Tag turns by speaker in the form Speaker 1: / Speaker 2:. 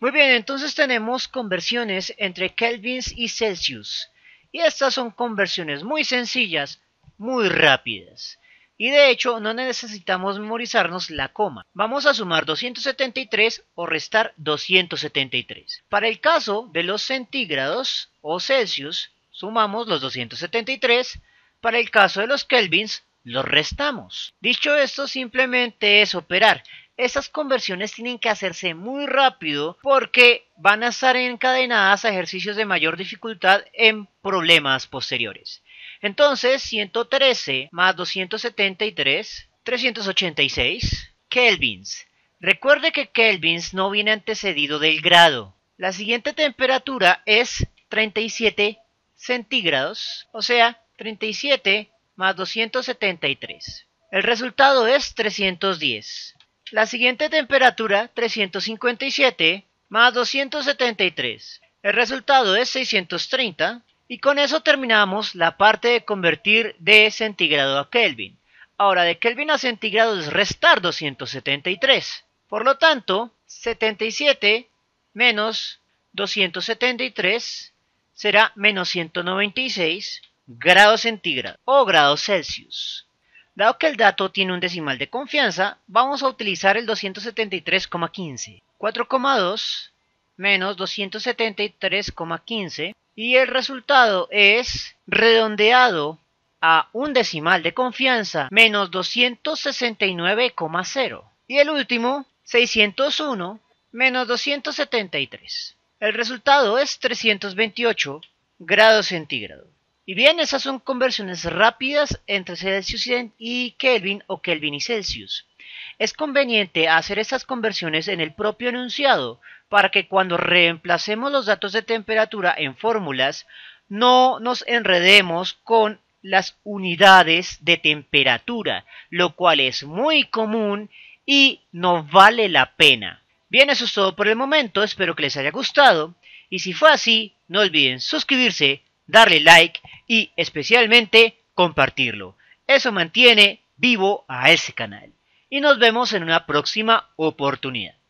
Speaker 1: Muy bien, entonces tenemos conversiones entre kelvins y celsius. Y estas son conversiones muy sencillas, muy rápidas. Y de hecho no necesitamos memorizarnos la coma. Vamos a sumar 273 o restar 273. Para el caso de los centígrados o celsius, sumamos los 273. Para el caso de los kelvins, los restamos. Dicho esto, simplemente es operar esas conversiones tienen que hacerse muy rápido porque van a estar encadenadas a ejercicios de mayor dificultad en problemas posteriores. Entonces, 113 más 273, 386 kelvins. Recuerde que kelvins no viene antecedido del grado. La siguiente temperatura es 37 centígrados, o sea, 37 más 273. El resultado es 310. La siguiente temperatura, 357 más 273. El resultado es 630 y con eso terminamos la parte de convertir de centígrado a Kelvin. Ahora de Kelvin a centígrado es restar 273. Por lo tanto, 77 menos 273 será menos 196 grados centígrados o grados Celsius. Dado que el dato tiene un decimal de confianza, vamos a utilizar el 273,15. 4,2 menos 273,15 y el resultado es redondeado a un decimal de confianza menos 269,0 y el último 601 menos 273. El resultado es 328 grados centígrados. Y bien, esas son conversiones rápidas entre Celsius y Kelvin o Kelvin y Celsius. Es conveniente hacer estas conversiones en el propio enunciado para que cuando reemplacemos los datos de temperatura en fórmulas no nos enredemos con las unidades de temperatura, lo cual es muy común y no vale la pena. Bien, eso es todo por el momento, espero que les haya gustado y si fue así, no olviden suscribirse, darle like y especialmente compartirlo. Eso mantiene vivo a ese canal. Y nos vemos en una próxima oportunidad.